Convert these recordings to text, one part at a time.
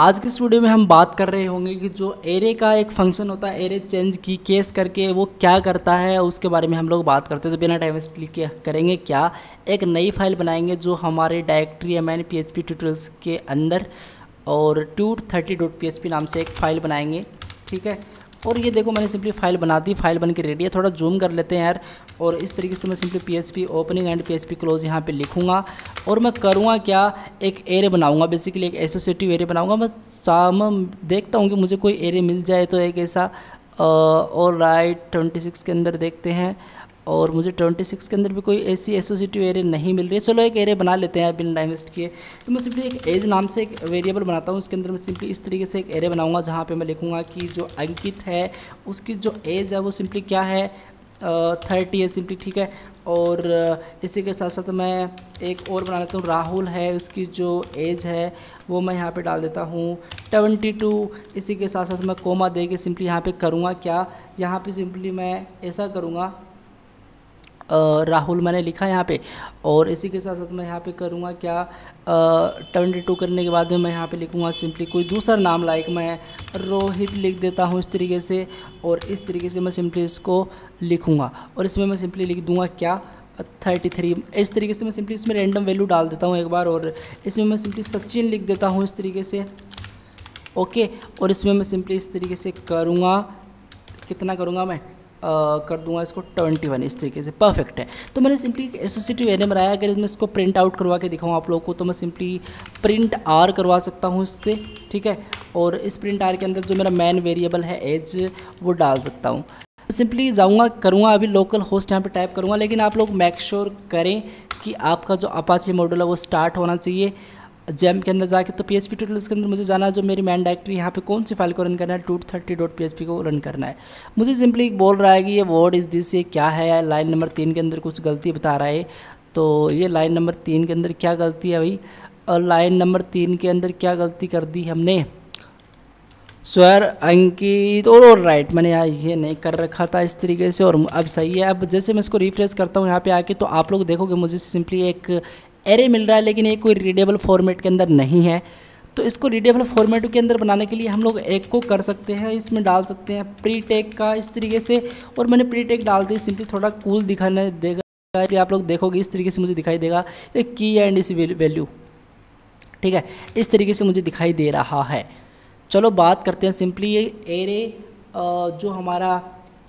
आज के स्टूडियो में हम बात कर रहे होंगे कि जो एरे का एक फंक्शन होता है एरे चेंज की केस करके वो क्या करता है उसके बारे में हम लोग बात करते हैं तो बिना टाइम वेस्ट के करेंगे क्या एक नई फाइल बनाएंगे जो हमारे directory M N P H P tutorials के अंदर और two thirty dot P H P नाम से एक फ़ाइल बनाएंगे ठीक है और ये देखो मैंने सिंपली फाइल बना दी फाइल बन के रेडी है थोड़ा जूम कर लेते हैं यार और इस तरीके से मैं simply P H P opening and P H P close यहाँ पर लिखूँगा और मैं करूँगा क्या एक एरे बनाऊँगा बेसिकली एक एसोसिएटिव एरे बनाऊँगा मैं शाम देखता हूँ कि मुझे कोई एरे मिल जाए तो एक ऐसा और राइट ट्वेंटी सिक्स के अंदर देखते हैं और मुझे 26 के अंदर भी कोई ऐसी एसोसिएटिव एरे नहीं मिल रही है चलो एक एरे बना लेते हैं बिन डाइमेस्ट किए तो मैं सिंपली एक एज नाम से एक वेरिएबल बनाता हूँ उसके अंदर मैं सिंपली इस तरीके से एक एरे बनाऊँगा जहाँ पर मैं लिखूँगा कि जो अंकित है उसकी जो एज है वो सिंपली क्या है थर्टी है सिंपली ठीक है और इसी के साथ साथ मैं एक और बना लेता हूँ राहुल है उसकी जो एज है वो मैं यहाँ पे डाल देता हूँ ट्वेंटी टू इसी के साथ साथ मैं कोमा दे के सिंपली यहाँ पे करूँगा क्या यहाँ पे सिंपली मैं ऐसा करूँगा राहुल मैंने लिखा यहाँ पे और इसी के साथ साथ मैं यहाँ पे करूँगा क्या ट्वेंटी टू करने के बाद में मैं यहाँ पे लिखूँगा सिंपली कोई दूसरा नाम लाइक मैं रोहित लिख देता हूँ इस तरीके से और इस तरीके से मैं सिंपली इसको लिखूँगा और इसमें मैं सिंपली लिख दूँगा क्या थर्टी थ्री इस तरीके से मैं सिंपली इसमें रैंडम वैल्यू डाल देता हूँ एक बार और इसमें मैं सिंपली सचिन लिख देता हूँ इस तरीके से ओके और इसमें मैं सिंपली इस तरीके से करूँगा कितना करूँगा मैं कर दूंगा इसको ट्वेंटी वन इस तरीके से परफेक्ट है तो मैंने सिंपली एक एसोसिएटिव एरे बनाया अगर मैं इसको प्रिंट आउट करवा के दिखाऊँ आप लोगों को तो मैं सिंपली प्रिंट आर करवा सकता हूँ इससे ठीक है और इस प्रिंट आर के अंदर जो मेरा मैन वेरिएबल है एज वो डाल सकता हूँ सिंपली जाऊँगा करूँगा अभी लोकल होस्ट यहाँ पर टाइप करूँगा लेकिन आप लोग मेक श्योर sure करें कि आपका जो अपाची मॉडल है वो स्टार्ट होना चाहिए जैम के अंदर जाके तो पी एच के अंदर मुझे जाना है जो मेरी मैन डायरेक्टरी यहाँ पे कौन सी फाइल को रन करना है two thirty dot P P को रन करना है मुझे सिंपली बोल रहा है कि ये वर्ड इज़ दिस ये क्या है लाइन नंबर तीन के अंदर कुछ गलती बता रहा है तो ये लाइन नंबर तीन के अंदर क्या गलती है भाई और लाइन नंबर तीन के अंदर क्या गलती कर दी हमने स्वर अंकित और और राइट मैंने यहाँ ये नहीं कर रखा था इस तरीके से और अब सही है अब जैसे मैं इसको रिफ्रेश करता हूँ यहाँ पे आके तो आप लोग देखोगे मुझे सिंपली एक एरे मिल रहा है लेकिन ये कोई रीडेबल फॉर्मेट के अंदर नहीं है तो इसको रीडेबल फॉर्मेट के अंदर बनाने के लिए हम लोग एक को कर सकते हैं इसमें डाल सकते हैं प्री टेक का इस तरीके से और मैंने प्री टेक डाल दी सिंपली थोड़ा कूल दिखाने देगा इसलिए आप लोग देखोगे इस तरीके से मुझे दिखाई देगा एक की एंड इस वैल्यू ठीक है इस तरीके से मुझे दिखाई दे रहा है चलो बात करते हैं सिंपली ये एरे जो हमारा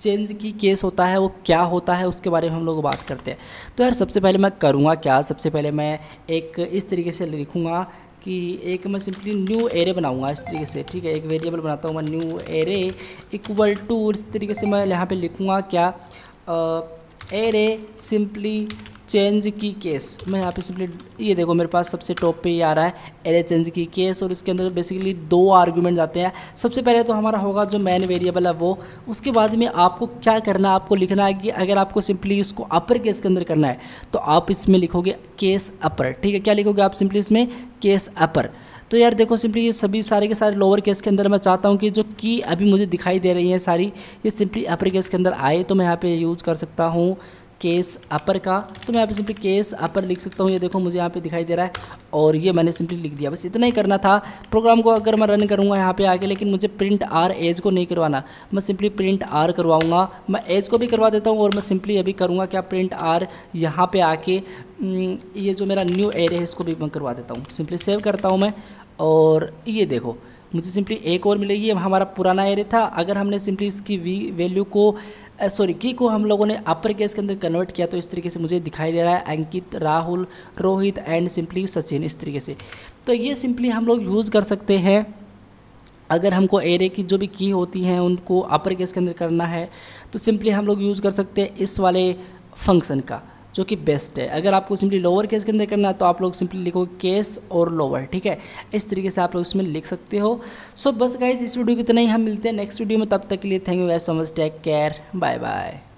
चेंज की केस होता है वो क्या होता है उसके बारे में हम लोग बात करते हैं तो यार सबसे पहले मैं करूँगा क्या सबसे पहले मैं एक इस तरीके से लिखूँगा कि एक मैं सिंपली न्यू एरे बनाऊंगा इस तरीके से ठीक है एक वेरिएबल बनाता हूँ मैं न्यू एरे इक्वल टू इस तरीके से मैं यहाँ पे लिखूँगा क्या आ, एरे सिंपली चेंज की केस मैं यहाँ पे सिंपली ये देखो मेरे पास सबसे टॉप पे ये आ रहा है एरे चेंज की केस और इसके अंदर बेसिकली दो आर्गुमेंट आते हैं सबसे पहले तो हमारा होगा जो मेन वेरिएबल है वो उसके बाद में आपको क्या करना है आपको लिखना है कि अगर आपको सिंपली इसको अपर केस के अंदर करना है तो आप इसमें लिखोगे केस अपर ठीक है क्या लिखोगे आप सिंपली इसमें केस अपर तो यार देखो सिंपली ये सभी सारे के सारे लोअर केस के अंदर मैं चाहता हूँ कि जो की अभी मुझे दिखाई दे रही है सारी ये सिंपली अपर केस के अंदर आए तो मैं यहाँ पे यूज़ कर सकता हूँ केस अपर का तो मैं यहाँ पे सिंपली केस अपर लिख सकता हूँ ये देखो मुझे यहाँ पे दिखाई दे रहा है और ये मैंने सिंपली लिख दिया बस इतना ही करना था प्रोग्राम को अगर मैं रन करूँगा यहाँ पे आके लेकिन मुझे प्रिंट आर एज को नहीं करवाना मैं सिंपली प्रिंट आर करवाऊँगा मैं एज को भी करवा देता हूँ और मैं सिंपली अभी करूँगा क्या प्रिंट आर यहाँ पर आके हम्म, ये जो मेरा न्यू एरिया है इसको भी मैं करवा देता हूँ सिंपली सेव करता हूँ मैं और ये देखो मुझे सिंपली एक और मिलेगी अब हमारा पुराना एरे था अगर हमने सिंपली इसकी वी वैल्यू को सॉरी की को हम लोगों ने अपर केस के अंदर कन्वर्ट किया तो इस तरीके से मुझे दिखाई दे रहा है अंकित राहुल रोहित एंड सिंपली सचिन इस तरीके से तो ये सिंपली हम लोग यूज़ कर सकते हैं अगर हमको एरे की जो भी की होती हैं उनको अपर केस के अंदर करना है तो सिंपली हम लोग यूज़ कर सकते हैं इस वाले फंक्शन का जो कि बेस्ट है अगर आपको सिंपली लोअर केस के अंदर करना है तो आप लोग सिंपली लिखो केस और लोअर ठीक है इस तरीके से आप लोग इसमें लिख सकते हो सो so, बस गाइज इस वीडियो की इतना ही हम मिलते हैं नेक्स्ट वीडियो में तब तक के लिए thank you very so much take care bye bye